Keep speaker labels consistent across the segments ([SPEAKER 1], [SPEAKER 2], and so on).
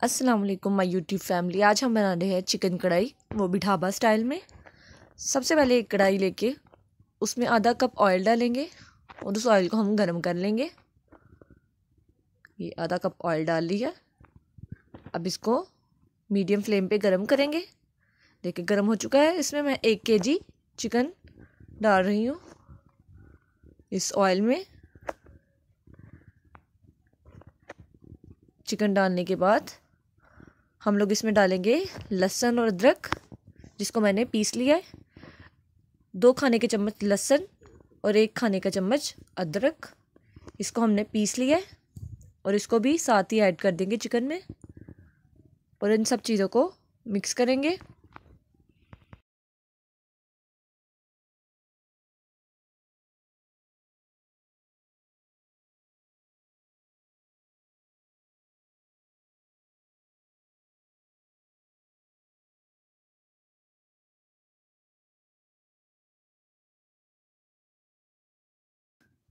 [SPEAKER 1] अस्सलाम वालेकुम my YouTube family आज हम बना रहे हैं चिकन कढ़ाई वो भी ढाबा स्टाइल में सबसे पहले एक कढ़ाई लेके उसमें आधा कप ऑयल डालेंगे और उस ऑयल को हम गर्म कर लेंगे ये आधा कप ऑयल डाल लिया अब इसको मीडियम फ्लेम पे गर्म करेंगे देखिए गर्म हो चुका है इसमें मैं एक केजी चिकन डाल रही हूँ इस ऑयल में चिकन डालने के बाद हम लोग इसमें डालेंगे लहसुन और अदरक जिसको मैंने पीस लिया है दो खाने के चम्मच लहसुन और एक खाने का चम्मच अदरक इसको हमने पीस लिया है और इसको भी साथ ही ऐड कर देंगे चिकन में और इन सब चीज़ों
[SPEAKER 2] को मिक्स करेंगे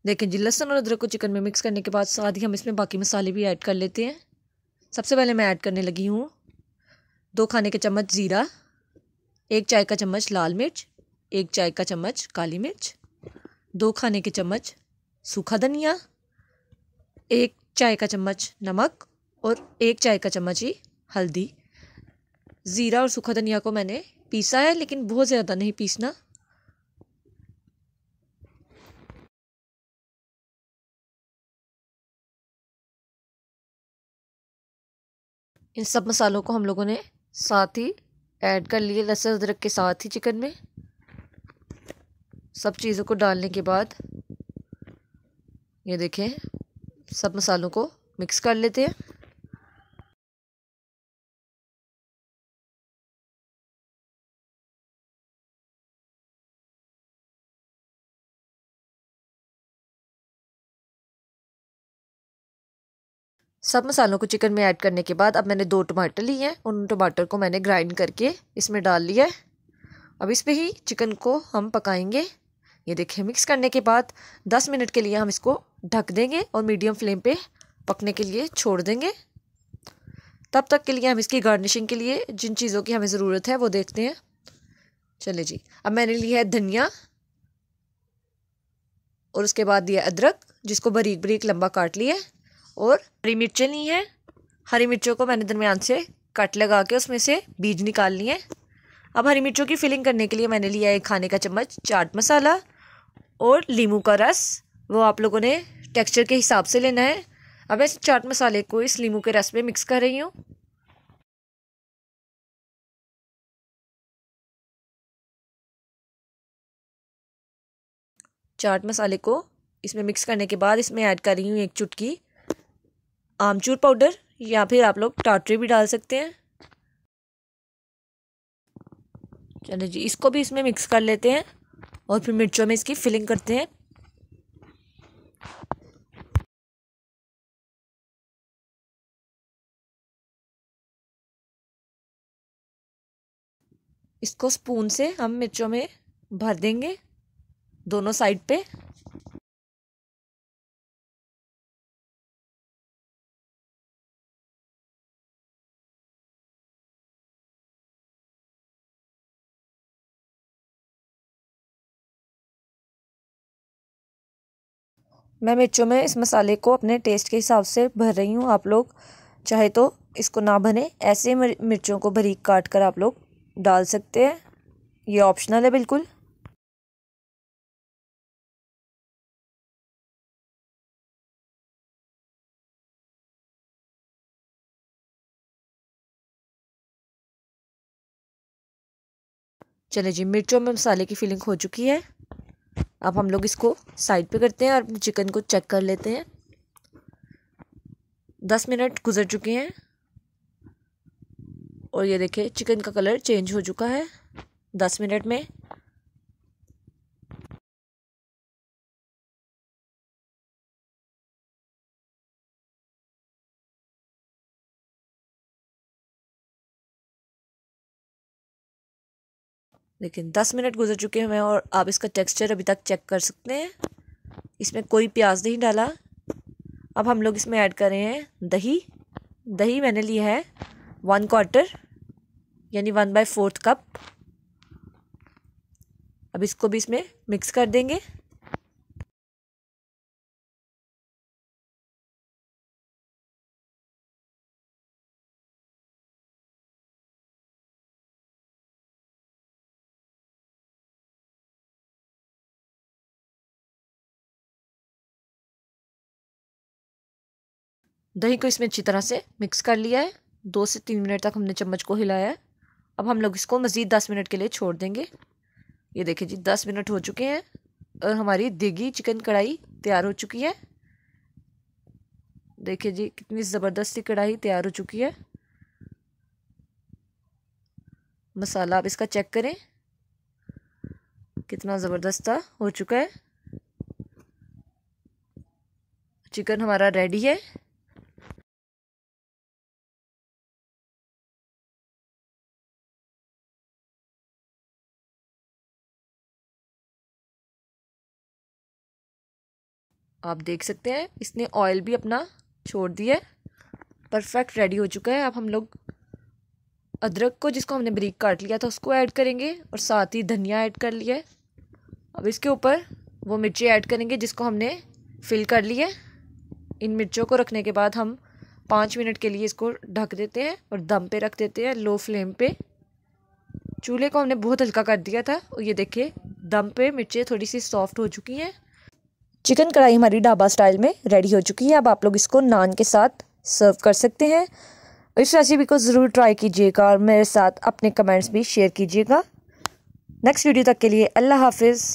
[SPEAKER 2] लेकिन जी लहसन और अदरक को चिकन में मिक्स करने के बाद
[SPEAKER 1] साथ ही हम इसमें बाकी मसाले भी ऐड कर लेते हैं सबसे पहले मैं ऐड करने लगी हूँ दो खाने के चम्मच ज़ीरा एक चाय का चम्मच लाल मिर्च एक चाय का चम्मच काली मिर्च दो खाने के चम्मच सूखा धनिया एक चाय का चम्मच नमक और एक चाय का चम्मच ही हल्दी ज़ीरा और सूखा धनिया को मैंने पीसा है लेकिन बहुत ज़्यादा नहीं पीसना
[SPEAKER 2] इन सब मसालों को हम लोगों ने साथ ही ऐड कर लिए लहसुन अदरक के साथ ही चिकन में
[SPEAKER 1] सब चीज़ों को डालने के बाद ये देखें
[SPEAKER 2] सब मसालों को मिक्स कर लेते हैं सब मसालों को चिकन में ऐड करने के बाद अब मैंने दो टमाटर लिए हैं उन
[SPEAKER 1] टमाटर को मैंने ग्राइंड करके इसमें डाल लिया है अब इस पर ही चिकन को हम पकाएंगे ये देखिए मिक्स करने के बाद दस मिनट के लिए हम इसको ढक देंगे और मीडियम फ्लेम पे पकने के लिए छोड़ देंगे तब तक के लिए हम इसकी गार्निशिंग के लिए जिन चीज़ों की हमें ज़रूरत है वो देखते हैं चले जी अब मैंने लिया है धनिया और उसके बाद दिया अदरक जिसको बरीक बरीक लंबा काट लिया और हरी मिर्चें ली हैं हरी मिर्चों को मैंने दरमियान से कट लगा के उसमें से बीज निकाल लिए अब हरी मिर्चों की फिलिंग करने के लिए मैंने लिया एक खाने का चम्मच चाट मसाला और लीमू का रस वो आप लोगों ने टेक्सचर के हिसाब से लेना है
[SPEAKER 2] अब मैं इस चाट मसाले को इस लीमू के रस में मिक्स कर रही हूँ चाट मसाले को इसमें मिक्स करने के बाद इसमें ऐड कर रही हूँ एक चुटकी
[SPEAKER 1] आमचूर पाउडर या फिर आप लोग टाटरी भी डाल सकते हैं चलो जी इसको भी इसमें मिक्स कर लेते हैं
[SPEAKER 2] और फिर मिर्चों में इसकी फिलिंग करते हैं इसको स्पून से हम मिर्चों में भर देंगे दोनों साइड पे मैं मिर्चों में इस मसाले को अपने
[SPEAKER 1] टेस्ट के हिसाब से भर रही हूँ आप लोग चाहे तो इसको ना भरें ऐसे मिर्चों को
[SPEAKER 2] भरी काट कर आप लोग डाल सकते हैं ये ऑप्शनल है बिल्कुल चले जी मिर्चों में मसाले की फिलिंग हो चुकी है
[SPEAKER 1] अब हम लोग इसको साइड पे करते हैं और अपने चिकन को चेक कर लेते हैं दस मिनट गुजर चुके हैं और ये
[SPEAKER 2] देखिए चिकन का कलर चेंज हो चुका है दस मिनट में लेकिन दस मिनट गुजर चुके हैं और आप इसका
[SPEAKER 1] टेक्सचर अभी तक चेक कर सकते हैं इसमें कोई प्याज नहीं डाला अब हम लोग इसमें ऐड कर रहे हैं दही दही मैंने लिया है वन क्वार्टर
[SPEAKER 2] यानी वन बाय फोर्थ कप अब इसको भी इसमें मिक्स कर देंगे दही को इसमें अच्छी तरह से मिक्स कर लिया है दो से तीन मिनट तक हमने चम्मच को
[SPEAKER 1] हिलाया है अब हम लोग इसको मज़ीद दस मिनट के लिए छोड़ देंगे ये देखिए जी दस मिनट हो चुके हैं और हमारी देगी चिकन कढ़ाई तैयार हो चुकी है देखिए जी कितनी ज़बरदस्त सी कढ़ाई तैयार हो चुकी है मसाला आप इसका चेक करें कितना ज़बरदस्त
[SPEAKER 2] हो चुका है चिकन हमारा रेडी है आप देख सकते हैं इसने ऑयल भी
[SPEAKER 1] अपना छोड़ दिया है परफेक्ट रेडी हो चुका है अब हम लोग अदरक को जिसको हमने बरीक काट लिया था उसको ऐड करेंगे और साथ ही धनिया ऐड कर लिया है अब इसके ऊपर वो मिर्ची ऐड करेंगे जिसको हमने फिल कर लिया है इन मिर्चों को रखने के बाद हम पाँच मिनट के लिए इसको ढक देते हैं और दम पे रख देते हैं लो फ्लेम पे चूल्हे को हमने बहुत हल्का कर दिया था और ये देखिए दम पे मिर्चें थोड़ी सी सॉफ्ट हो चुकी हैं चिकन कढ़ाई हमारी ढाबा स्टाइल में रेडी हो चुकी है अब आप लोग इसको नान के साथ सर्व कर सकते हैं इस रेसिपी को ज़रूर ट्राई कीजिएगा और मेरे साथ अपने कमेंट्स भी शेयर कीजिएगा नेक्स्ट वीडियो तक के लिए अल्लाह हाफिज़